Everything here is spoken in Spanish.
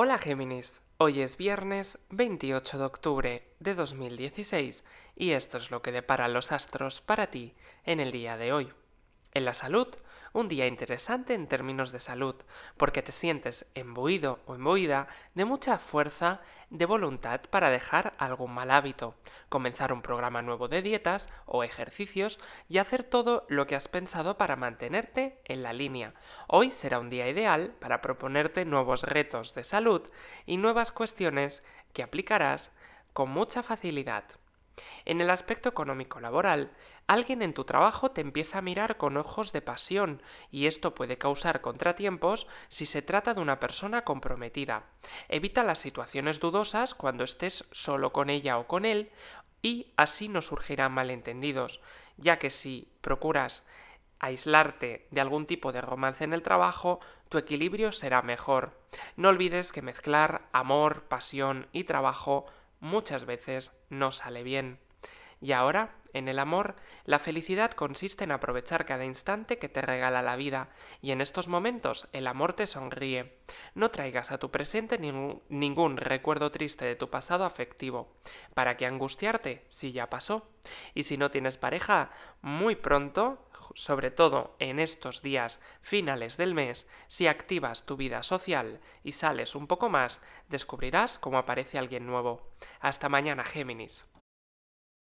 Hola Géminis, hoy es viernes 28 de octubre de 2016 y esto es lo que depara los astros para ti en el día de hoy. En la salud, un día interesante en términos de salud, porque te sientes embuido o embuida de mucha fuerza de voluntad para dejar algún mal hábito, comenzar un programa nuevo de dietas o ejercicios y hacer todo lo que has pensado para mantenerte en la línea. Hoy será un día ideal para proponerte nuevos retos de salud y nuevas cuestiones que aplicarás con mucha facilidad. En el aspecto económico laboral, alguien en tu trabajo te empieza a mirar con ojos de pasión y esto puede causar contratiempos si se trata de una persona comprometida. Evita las situaciones dudosas cuando estés solo con ella o con él y así no surgirán malentendidos, ya que si procuras aislarte de algún tipo de romance en el trabajo, tu equilibrio será mejor. No olvides que mezclar amor, pasión y trabajo muchas veces no sale bien. Y ahora en el amor, la felicidad consiste en aprovechar cada instante que te regala la vida, y en estos momentos el amor te sonríe. No traigas a tu presente ningún recuerdo triste de tu pasado afectivo. ¿Para qué angustiarte si ya pasó? Y si no tienes pareja, muy pronto, sobre todo en estos días finales del mes, si activas tu vida social y sales un poco más, descubrirás cómo aparece alguien nuevo. Hasta mañana, Géminis.